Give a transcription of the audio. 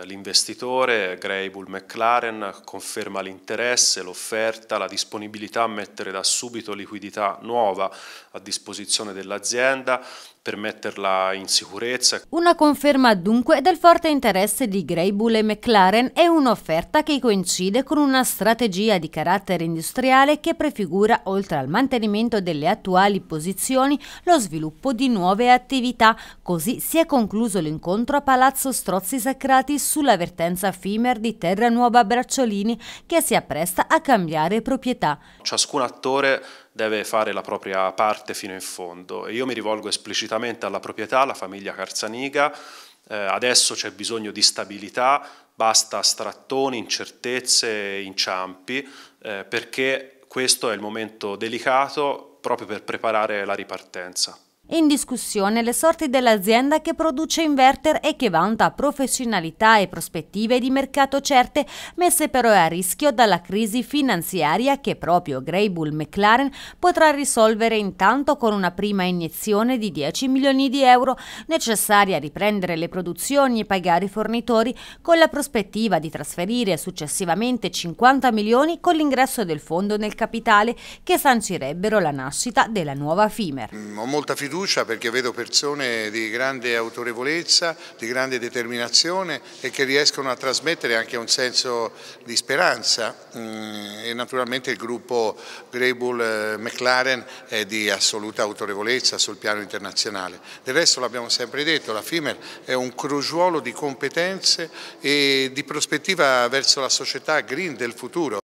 Eh, l'investitore Grable McLaren conferma l'interesse, l'offerta, la disponibilità a mettere da subito liquidità nuova a disposizione dell'azienda per metterla in sicurezza. Una conferma dunque del forte interesse di Greybull e McLaren è un'offerta che coincide con una strategia di carattere industriale che prefigura, oltre al mantenimento delle attuali posizioni, lo sviluppo di nuove attività. Così si è concluso l'incontro a Palazzo Strozzi Sacrati sulla vertenza FIMER di Terranuova Bracciolini che si appresta a cambiare proprietà. Ciascun attore deve fare la propria parte fino in fondo e io mi rivolgo esplicitamente alla proprietà, alla famiglia Carzaniga, eh, adesso c'è bisogno di stabilità, basta strattoni, incertezze, inciampi, eh, perché questo è il momento delicato proprio per preparare la ripartenza in discussione le sorti dell'azienda che produce inverter e che vanta professionalità e prospettive di mercato certe, messe però a rischio dalla crisi finanziaria che proprio Grey Bull McLaren potrà risolvere intanto con una prima iniezione di 10 milioni di euro necessaria a riprendere le produzioni e pagare i fornitori con la prospettiva di trasferire successivamente 50 milioni con l'ingresso del fondo nel capitale che sancirebbero la nascita della nuova FIMER. Mm, ho molta fiducia fiducia perché vedo persone di grande autorevolezza, di grande determinazione e che riescono a trasmettere anche un senso di speranza mm, e naturalmente il gruppo Greybull eh, McLaren è di assoluta autorevolezza sul piano internazionale. Del resto l'abbiamo sempre detto, la FIMER è un crogiolo di competenze e di prospettiva verso la società green del futuro